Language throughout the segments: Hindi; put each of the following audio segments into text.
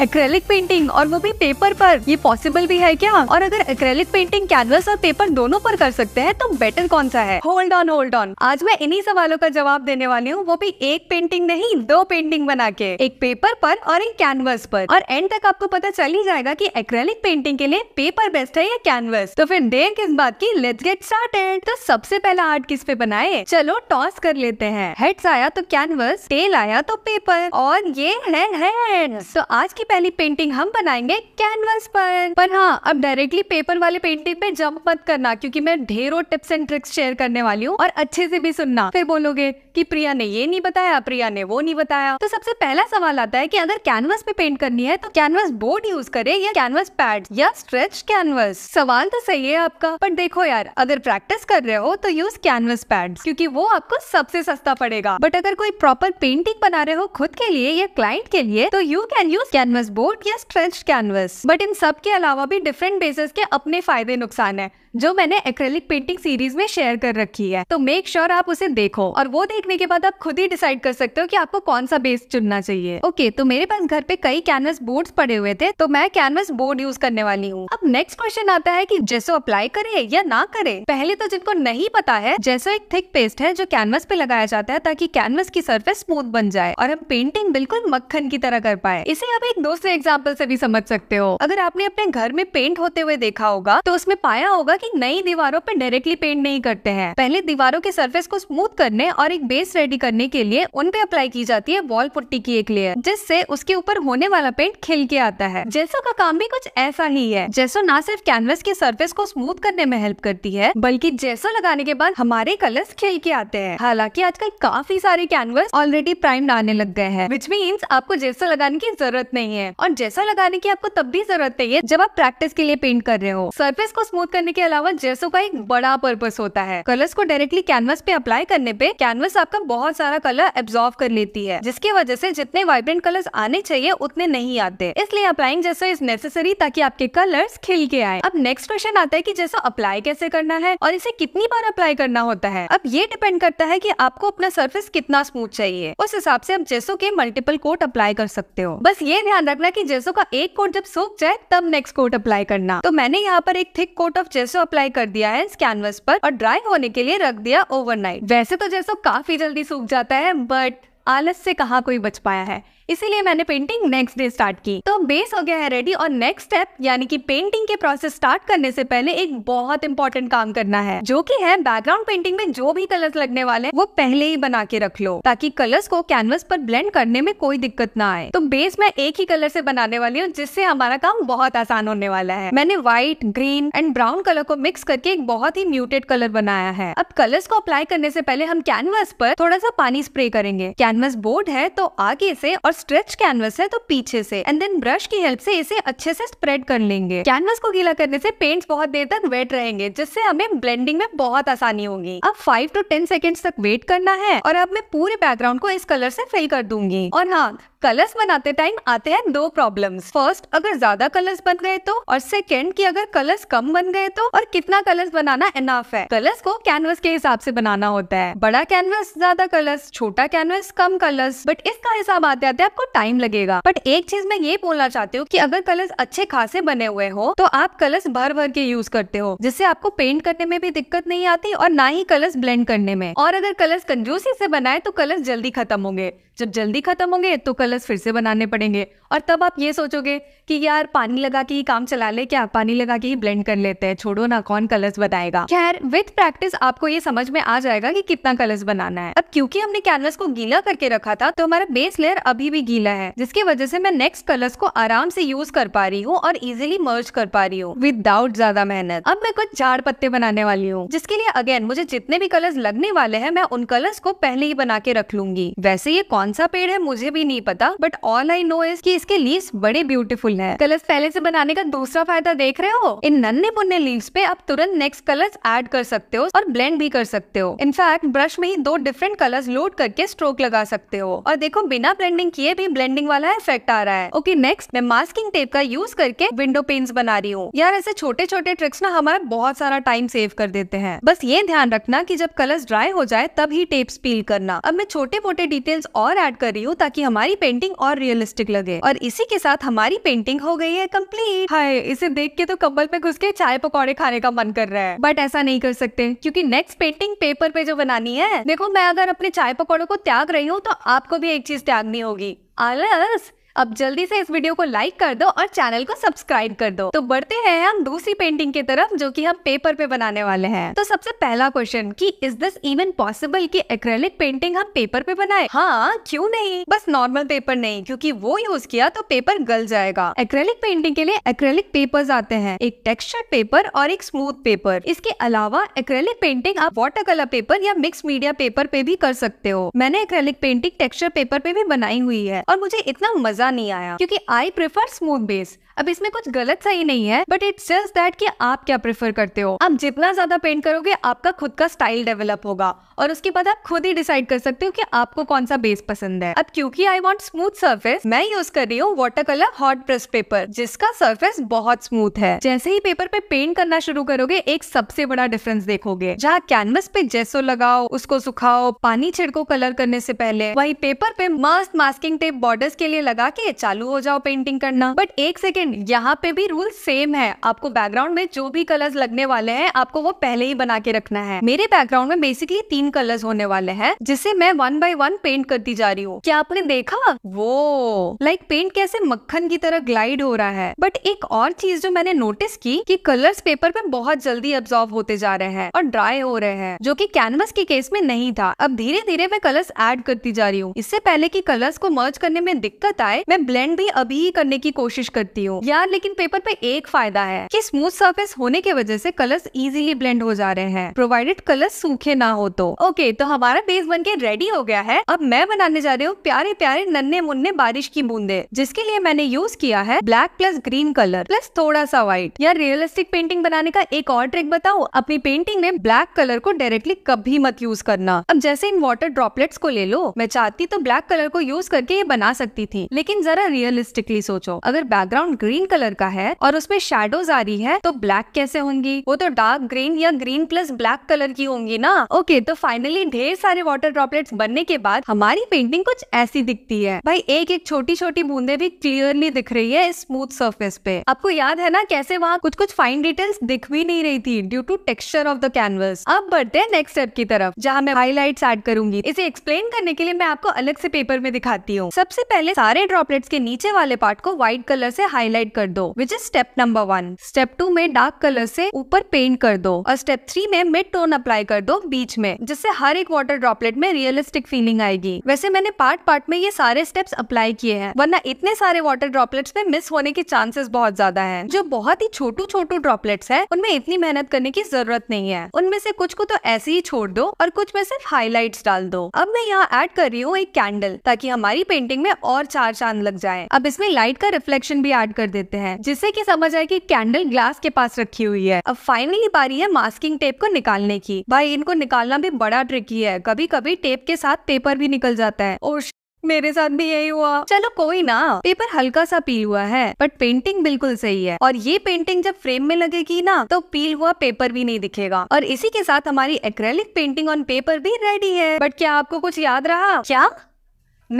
एक्रेलिक पेंटिंग और वो भी पेपर पर ये पॉसिबल भी है क्या और अगर एक्रेलिक पेंटिंग कैनवस और पेपर दोनों पर कर सकते हैं तो बेटर कौन सा है होल्ड ऑन होल्ड ऑन आज मैं इन्हीं सवालों का जवाब देने वाली हूँ वो भी एक पेंटिंग नहीं दो पेंटिंग बना के एक पेपर पर और एक कैनवस पर और एंड तक आपको पता चल ही जाएगा की एक्रेलिक पेंटिंग के लिए पेपर बेस्ट है या कैनवस तो फिर देर किस बात की लेट्स गेट स्टार्ट तो सबसे पहला आर्ट किस पे बनाए चलो टॉस कर लेते हैं हेड्स आया तो कैनवस टेल आया तो पेपर और ये है तो आज की पहली पेंटिंग हम बनाएंगे कैनवस पर पर हाँ अब डायरेक्टली पेपर वाले पेंटिंग पे जंप मत करना क्योंकि मैं ढेरों टिप्स एंड ट्रिक्स शेयर करने वाली हूँ और अच्छे से भी सुनना फिर बोलोगे कि प्रिया ने ये नहीं बताया प्रिया ने वो नहीं बताया तो सबसे पहला सवाल आता है कि अगर कैनवस पे पेंट करनी है तो कैनवस बोर्ड यूज करे या कैनवस पैड या स्ट्रेच कैनवस सवाल तो सही है आपका पर देखो यार अगर प्रैक्टिस कर रहे हो तो यूज कैनवस पैड क्योंकि वो आपको सबसे सस्ता पड़ेगा बट अगर कोई प्रॉपर पेंटिंग बना रहे हो खुद के लिए या क्लाइंट के लिए तो you can use canvas canvas board या स्ट्रेच कैनवस बट इन सब के अलावा भी डिफरेंट बेसिस के अपने फायदे नुकसान है जो मैंने एक्रेलिक पेंटिंग सीरीज में शेयर कर रखी है तो मेक श्योर sure आप उसे देखो और वो देखने के बाद आप खुद ही डिसाइड कर सकते हो कि आपको कौन सा बेस चुनना चाहिए ओके okay, तो मेरे पास घर पे कई कैनवस बोर्ड पड़े हुए थे तो मैं कैनवस बोर्ड यूज करने वाली हूँ अब नेक्स्ट क्वेश्चन आता है की जैसो अप्लाई करे या ना करे पहले तो जिनको नहीं पता है जैसो एक थिक पेस्ट है जो कैनवस पे लगाया जाता है ताकि कैनवस की सर्फेस स्मूथ बन जाए और हम पेंटिंग बिल्कुल मक्खन की तरह कर पाए इसे आप एक दूसरे एग्जाम्पल से भी समझ सकते हो अगर आपने अपने घर में पेंट होते हुए देखा होगा तो उसमें पाया होगा कि की नई दीवारों पर डायरेक्टली पेंट नहीं करते हैं पहले दीवारों के सर्फेस को स्मूथ करने और एक बेस रेडी करने के लिए उनपे अप्लाई की जाती है वॉल पुट्टी की एक लेयर जिससे उसके ऊपर होने वाला पेंट खिल के आता है जैसो का काम भी कुछ ऐसा ही है जैसो न सिर्फ कैनवस के सर्फेस को स्मूथ करने में हेल्प करती है बल्कि जैसो लगाने के बाद हमारे कलर्स खिल के आते हैं हालांकि आजकल काफी सारे कैनवस ऑलरेडी प्राइम आने लग गए हैं विच मीन्स आपको जैसो लगाने की जरूरत नहीं है और जैसा लगाने की आपको तब भी जरूरत नहीं है जब आप प्रैक्टिस के लिए पेंट कर रहे हो सर्फेस को स्मूथ करने के अलावा जेसो का एक बड़ा पर्पस होता है कलर्स को डायरेक्टली कैनवस पे अप्लाई करने पे कैनवस आपका बहुत सारा कलर एब्जॉर्व कर लेती है जिसकी वजह से जितने वाइब्रेंट कलर्स आने चाहिए उतने नहीं आते इसलिए अप्लाइंग जेसो इज नेसेसरी ताकि आपके कलर्स खिल के आए अब नेक्स्ट क्वेश्चन आता है की जेसो अप्लाई कैसे करना है और इसे कितनी बार अप्लाई करना होता है अब ये डिपेंड करता है की आपको अपना सर्फेस कितना स्मूथ चाहिए उस हिसाब से आप जेसो के मल्टीपल कोट अप्लाई कर सकते हो बस ये ध्यान रखना की जेसो का एक कोट जब सूख जाए तब नेक्स्ट कोट अप्लाई करना तो मैंने यहाँ पर एक थिक कोट ऑफ जेसो से तो अप्लाई कर दिया है इस कैनवस पर और ड्राई होने के लिए रख दिया ओवरनाइट वैसे तो जैसो काफी जल्दी सूख जाता है बट आलस से कहा कोई बच पाया है इसीलिए मैंने पेंटिंग नेक्स्ट डे स्टार्ट की तो बेस हो गया है रेडी और नेक्स्ट स्टेप यानी कि पेंटिंग के प्रोसेस स्टार्ट करने से पहले एक बहुत इंपॉर्टेंट काम करना है जो कि है बैकग्राउंड पेंटिंग में जो भी कलर्स लगने वाले हैं वो पहले ही बना के रख लो ताकि कलर्स को कैनवस पर ब्लेंड करने में कोई दिक्कत ना आए तो बेस मैं एक ही कलर से बनाने वाली हूँ जिससे हमारा काम बहुत आसान होने वाला है मैंने white green and brown colour को मिक्स करके एक बहुत ही म्यूटेड कलर बनाया है अब कलर्स को अप्लाई करने से पहले हम कैनवस पर थोड़ा सा पानी स्प्रे करेंगे कैनवस कैनवस बोर्ड है तो आगे से और स्ट्रेच कैनवस है तो पीछे से एंड देन ब्रश की हेल्प से इसे अच्छे से स्प्रेड कर लेंगे कैनवस को गीला करने से पेंट्स बहुत देर तक वेट रहेंगे जिससे हमें ब्लेंडिंग में बहुत आसानी होगी अब फाइव टू टेन सेकेंड तक वेट करना है और अब मैं पूरे बैकग्राउंड को इस कलर से फिल कर दूंगी और हाँ कलर्स बनाते टाइम आते हैं दो प्रॉब्लम्स फर्स्ट अगर ज्यादा कलर्स बन गए तो और सेकेंड की अगर कलर्स कम बन गए तो और कितना कलर्स बनाना इनाफ है कलर्स को कैनवस के हिसाब से बनाना होता है बड़ा कैनवस ज्यादा कलर्स छोटा कैनवस कम कलर्स बट इसका हिसाब आते आते आपको टाइम लगेगा बट एक चीज मैं ये बोलना चाहती हूँ की अगर कलर्स अच्छे खासे बने हुए हो तो आप कलर्स भर भर के यूज करते हो जिससे आपको पेंट करने में भी दिक्कत नहीं आती और ना ही कलर्स ब्लेंड करने में और अगर कलर्स कंजूसी से बनाए तो कलर्स जल्दी खत्म होंगे जब जल्दी खत्म होंगे तो कलर्स फिर से बनाने पड़ेंगे और तब आप ये सोचोगे कि यार पानी लगा के ही काम चला ले क्या पानी लगा के ही ब्लेंड कर लेते हैं छोड़ो ना कौन कलर्स बताएगा खैर विद प्रैक्टिस आपको ये समझ में आ जाएगा कि कितना कलर्स बनाना है अब क्योंकि हमने कैनवस को गीला करके रखा था तो हमारा बेस लेयर अभी भी गीला है जिसकी वजह से मैं नेक्स्ट कलर्स को आराम से यूज कर पा रही हूँ और इजिली मर्ज कर पा रही हूँ विदाउट ज्यादा मेहनत अब मैं कुछ झाड़ पत्ते बनाने वाली हूँ जिसके लिए अगेन मुझे जितने भी कलर्स लगने वाले हैं मैं उन कलर्स को पहले ही बना के रख लूंगी वैसे ये कौन कौन सा पेड़ है मुझे भी नहीं पता but all I know is कि इसके लीव्स बड़े ब्यूटीफुल हैं कलर्स पहले से बनाने का दूसरा फायदा देख रहे हो इन नन्हे पुन्ने लीव्स पे आप तुरंत नेक्स्ट कलर्स ऐड कर सकते हो और ब्लेंड भी कर सकते हो इनफैक्ट ब्रश में ही दो डिफरेंट कलर्स लोड करके स्ट्रोक लगा सकते हो और देखो बिना ब्लेंडिंग किए भी ब्लेंडिंग वाला इफेक्ट आ रहा है ओके नेक्स्ट मैं मास्किंग टेप का यूज करके विंडो पेन्स बना रही हूँ यार ऐसे छोटे छोटे ट्रिक्स ना हमारा बहुत सारा टाइम सेव कर देते हैं बस ये ध्यान रखना की जब कलर ड्राई हो जाए तब ही टेप्स पील करना अब मैं छोटे मोटे डिटेल्स और ऐड कर रही हूँ ताकि हमारी पेंटिंग और रियलिस्टिक लगे और इसी के साथ हमारी पेंटिंग हो गई है कम्प्लीट हाय इसे देख के तो कम्बल पे घुस के चाय पकौड़े खाने का मन कर रहा है बट ऐसा नहीं कर सकते क्यूँकी नेक्स्ट पेंटिंग पेपर पे जो बनानी है देखो मैं अगर अपने चाय पकौड़ों को त्याग रही हूँ तो आपको भी एक चीज त्यागनी होगी आलस अब जल्दी से इस वीडियो को लाइक कर दो और चैनल को सब्सक्राइब कर दो तो बढ़ते हैं हम दूसरी पेंटिंग की तरफ जो की हम पेपर पे बनाने वाले हैं तो सबसे पहला क्वेश्चन की इज दिस इवन पॉसिबल की एक्रेलिक पेंटिंग हम पेपर पे बनाए हाँ क्यों नहीं बस नॉर्मल पेपर नहीं क्योंकि वो यूज किया तो पेपर गल जाएगा एक्रेलिक पेंटिंग के लिए एक्रेलिक पेपर आते हैं एक टेक्सचर पेपर और एक स्मूथ पेपर इसके अलावा एक्रेलिक पेंटिंग आप वाटर कलर पेपर या मिक्स मीडिया पेपर पे भी कर सकते हो मैंने एक्रेलिक पेंटिंग टेक्सचर पेपर पे भी बनाई हुई है और मुझे इतना मजा मज़ा नहीं आया क्योंकि आई प्रेफर स्मूथ बेस अब इसमें कुछ गलत सही नहीं है बट इट्स जस्ट दैट कि आप क्या प्रेफर करते हो आप जितना ज्यादा पेंट करोगे आपका खुद का स्टाइल डेवलप होगा और उसके बाद आप खुद ही डिसाइड कर सकते हो कि आपको कौन सा बेस पसंद है अब क्योंकि आई वॉन्ट स्मूथ सर्फेस मैं यूज कर रही हूँ water colour hot press paper जिसका सर्फेस बहुत स्मूथ है जैसे ही पेपर पे पेंट करना शुरू करोगे एक सबसे बड़ा डिफरेंस देखोगे जहाँ कैनवस पे जैसो लगाओ उसको सुखाओ पानी छिड़को कलर करने से पहले वही पेपर पे मस्त मास्किंग टेप बॉर्डर्स के लिए लगा के चालू हो जाओ पेंटिंग करना बट एक सेकेंड अगेन यहाँ पे भी रूल सेम है आपको बैकग्राउंड में जो भी कलर्स लगने वाले हैं आपको वो पहले ही बना के रखना है मेरे बैकग्राउंड में बेसिकली तीन कलर्स होने वाले हैं जिसे मैं वन बाय वन पेंट करती जा रही हूँ क्या आपने देखा वो लाइक like, पेंट कैसे मक्खन की तरह ग्लाइड हो रहा है बट एक और चीज जो मैंने नोटिस की कि कलर्स पेपर पे बहुत जल्दी अब्सॉर्व होते जा रहे हैं और ड्राई हो रहे हैं जो कि कैनवस के केस में नहीं था अब धीरे धीरे मैं कलर्स ऐड करती जा रही हूँ इससे पहले की कलर्स को मर्ज करने में दिक्कत आए मैं ब्लेंड भी अभी ही करने की कोशिश करती हूँ यार लेकिन पेपर पे एक फायदा है कि स्मूथ सरफेस होने की वजह से कलर्स इजीली ब्लेंड हो जा रहे हैं प्रोवाइडेड कलर सूखे ना हो तो ओके तो हमारा बेस बन के रेडी हो गया है अब मैं बनाने जा रही हूँ प्यारे प्यारे नन्हे मुन्ने बारिश की बूंदे जिसके लिए मैंने यूज किया है black plus green colour plus थोड़ा सा व्हाइट यार रियलिस्टिक पेंटिंग बनाने का एक और ट्रिक बताओ अपनी पेंटिंग में ब्लैक कलर को डायरेक्टली कभी मत यूज करना अब जैसे इन वाटर ड्रॉपलेट्स को ले लो मैं चाहती तो ब्लैक कलर को यूज करके ये बना सकती थी लेकिन जरा रियलिस्टिकली सोचो अगर बैकग्राउंड ग्रीन कलर का है और उसमें शेडोज आ रही है तो ब्लैक कैसे होंगी वो तो डार्क ग्रीन या ग्रीन प्लस ब्लैक कलर की होंगी ना ओके तो फाइनली ढेर सारे वाटर ड्रॉपलेट्स बनने के बाद हमारी पेंटिंग कुछ ऐसी दिखती है भाई एक एक छोटी छोटी बूंदे भी क्लियरली दिख रही है स्मूथ सर्फेस पे आपको याद है ना कैसे वहाँ कुछ कुछ फाइन डिटेल्स दिख भी नहीं रही थी due to texture of the canvas अब बढ़ते हैं नेक्स्ट स्टेप की तरफ जहाँ मैं हाईलाइट एड करूंगी इसे एक्सप्लेन करने के लिए मैं आपको अलग से पेपर में दिखाती हूँ सबसे पहले सारे ड्रॉपलेट्स के नीचे वाले पार्ट को व्हाइट कलर से हाईलाइट हाईलाइट कर दो which is step number one step two में डार्क कलर से ऊपर पेंट कर दो और स्टेप थ्री में मिड टोन अप्लाई कर दो बीच में जिससे हर एक वाटर ड्रॉपलेट में रियलिस्टिक फीलिंग आएगी वैसे मैंने पार्ट पार्ट में ये सारे स्टेप्स अप्लाई किए हैं वरना इतने सारे वाटर ड्रॉपलेट्स में मिस होने के चांसेस बहुत ज्यादा है जो बहुत ही छोटू छोटू ड्रॉपलेट्स है उनमें इतनी मेहनत करने की जरूरत नहीं है उनमें से कुछ को तो ऐसे ही छोड़ दो और कुछ में सिर्फ हाईलाइट डाल दो अब मैं यहाँ एड कर रही हूँ एक कैंडल ताकि हमारी पेंटिंग में और चार चांद लग जाए अब इसमें लाइट का रिफ्लेक्शन भी एड कर देते हैं जिससे कि समझ आए कि कैंडल ग्लास के पास रखी हुई है अब फाइनली बारी है मास्किंग टेप को निकालने की भाई इनको निकालना भी बड़ा ट्रिकी है कभी कभी टेप के साथ पेपर भी निकल जाता है और मेरे साथ भी यही हुआ चलो कोई ना पेपर हल्का सा पील हुआ है बट पेंटिंग बिल्कुल सही है और ये पेंटिंग जब फ्रेम में लगेगी ना तो पील हुआ पेपर भी नहीं दिखेगा और इसी के साथ हमारी एक्रेलिक पेंटिंग ऑन पेपर भी रेडी है बट क्या आपको कुछ याद रहा क्या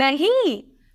नहीं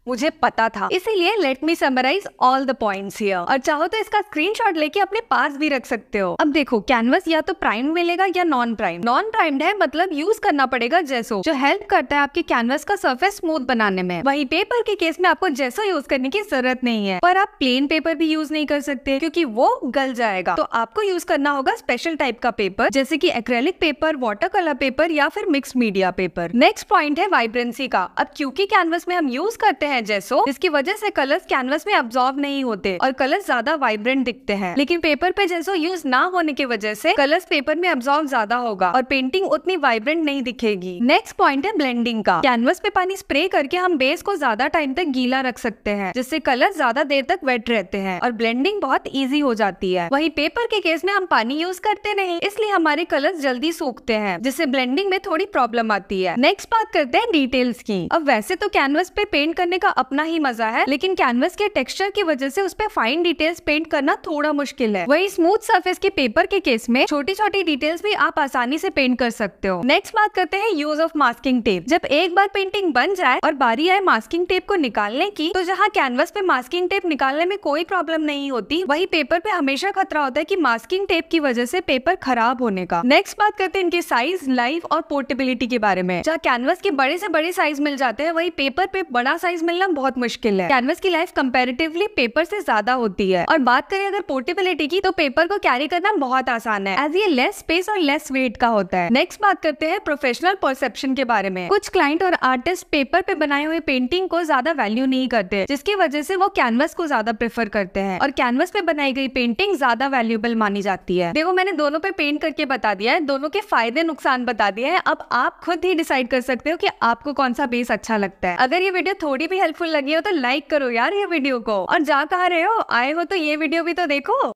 मुझे पता था इसीलिए let me summarise all the points here और चाहो तो इसका स्क्रीनशॉट लेके अपने पास भी रख सकते हो अब देखो कैनवस या तो प्राइम मिलेगा या नॉन प्राइम नॉन प्राइम्ड है मतलब यूज करना पड़ेगा जैसो जो हेल्प करता है आपके कैनवस का सर्फेस स्मूथ बनाने में वही पेपर के केस में आपको जैसो यूज करने की जरूरत नहीं है पर आप प्लेन पेपर भी यूज नहीं कर सकते क्यूँकी वो गल जाएगा तो आपको यूज करना होगा स्पेशल टाइप का पेपर जैसे की acrylic paper water colour paper या फिर mix media paper next point है वाइब्रेंसी का अब क्यूँकी कैनवस में हम यूज करते हैं हैं जैसो जिसकी वजह से कलर्स कैनवस में अब्जॉर्व नहीं होते और कलर्स ज्यादा वाइब्रेंट दिखते हैं लेकिन पेपर पे जैसो यूज ना होने की वजह से कलर्स पेपर में अब्जॉर्व ज्यादा होगा और पेंटिंग उतनी वाइब्रेंट नहीं दिखेगी नेक्स्ट पॉइंट है ब्लेंडिंग का कैनवस पे पानी स्प्रे करके हम बेस को ज्यादा टाइम तक गीला रख सकते हैं जिससे कलर ज्यादा देर तक वेट रहते हैं और ब्लेंडिंग बहुत ईजी हो जाती है वही पेपर के केस में हम पानी यूज करते नहीं इसलिए हमारे कलर जल्दी सूखते हैं जिससे ब्लेंडिंग में थोड़ी प्रॉब्लम आती है नेक्स्ट बात करते हैं डिटेल्स की अब वैसे तो कैनवस पे पेंट करने का अपना ही मजा है लेकिन कैनवस के टेक्सचर की वजह से उस पर फाइन डिटेल्स पेंट करना थोड़ा मुश्किल है वही स्मूथ सर्फेस के पेपर के केस में छोटी छोटी डिटेल्स भी आप आसानी से पेंट कर सकते हो नेक्स्ट बात करते हैं यूज ऑफ मास्किंग टेप जब एक बार पेंटिंग बन जाए और बारी आए मास्किंग टेप को निकालने की तो जहाँ कैनवस पे मास्किंग टेप निकालने में कोई प्रॉब्लम नहीं होती वही पेपर पे हमेशा खतरा होता है की मास्किंग टेप की वजह से पेपर खराब होने का नेक्स्ट बात करते हैं इनके साइज लाइफ और पोर्टेबिलिटी के बारे में जहाँ कैनवस के बड़े से बड़े साइज मिल जाते हैं वही पेपर पे बड़ा साइज मिल मिलना बहुत मुश्किल है कैनवस की लाइफ कंपेरेटिवली पेपर से ज्यादा होती है और बात करें अगर पोर्टेबिलिटी की तो पेपर को कैरी करना बहुत आसान है एज ये लेस स्पेस और लेस वेट का होता है नेक्स्ट बात करते हैं प्रोफेशनल परसेप्शन के बारे में कुछ क्लाइंट और आर्टिस्ट पेपर पे बनाए हुए पेंटिंग को ज्यादा वैल्यू नहीं करते जिसकी वजह से वो कैनवस को ज्यादा प्रेफर करते हैं और कैनवस पे बनाई गई पेंटिंग ज्यादा वैल्यूएबल मानी जाती है देखो मैंने दोनों पे पेंट करके बता दिया है दोनों के फायदे नुकसान बता दिए हैं अब आप खुद ही डिसाइड कर सकते हो कि आपको कौन सा बेस अच्छा लगता है अगर ये वीडियो थोड़ी भी हेल्पफुल लगी हो तो लाइक करो यार ये वीडियो को और जा कहा रहे हो आए हो तो ये वीडियो भी तो देखो